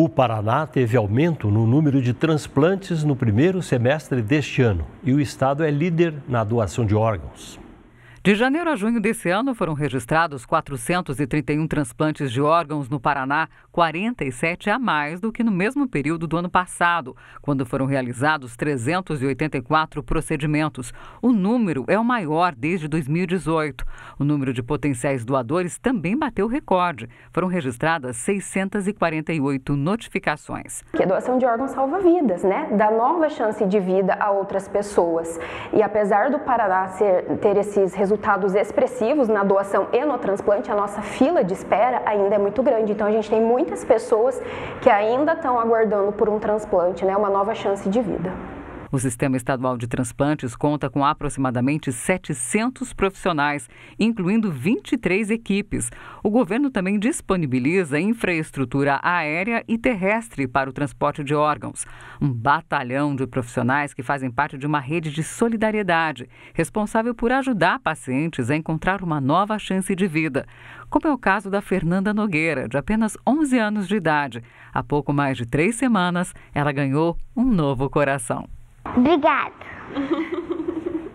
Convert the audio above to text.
O Paraná teve aumento no número de transplantes no primeiro semestre deste ano e o estado é líder na doação de órgãos. De janeiro a junho desse ano foram registrados 431 transplantes de órgãos no Paraná, 47 a mais do que no mesmo período do ano passado, quando foram realizados 384 procedimentos. O número é o maior desde 2018. O número de potenciais doadores também bateu recorde. Foram registradas 648 notificações. Que a doação de órgãos salva vidas, né? Dá nova chance de vida a outras pessoas. E apesar do Paraná ser, ter esses resultados expressivos na doação e no transplante, a nossa fila de espera ainda é muito grande. Então a gente tem muitas pessoas que ainda estão aguardando por um transplante, né? Uma nova chance de vida. O Sistema Estadual de Transplantes conta com aproximadamente 700 profissionais, incluindo 23 equipes. O governo também disponibiliza infraestrutura aérea e terrestre para o transporte de órgãos. Um batalhão de profissionais que fazem parte de uma rede de solidariedade, responsável por ajudar pacientes a encontrar uma nova chance de vida, como é o caso da Fernanda Nogueira, de apenas 11 anos de idade. Há pouco mais de três semanas, ela ganhou um novo coração. Obrigado.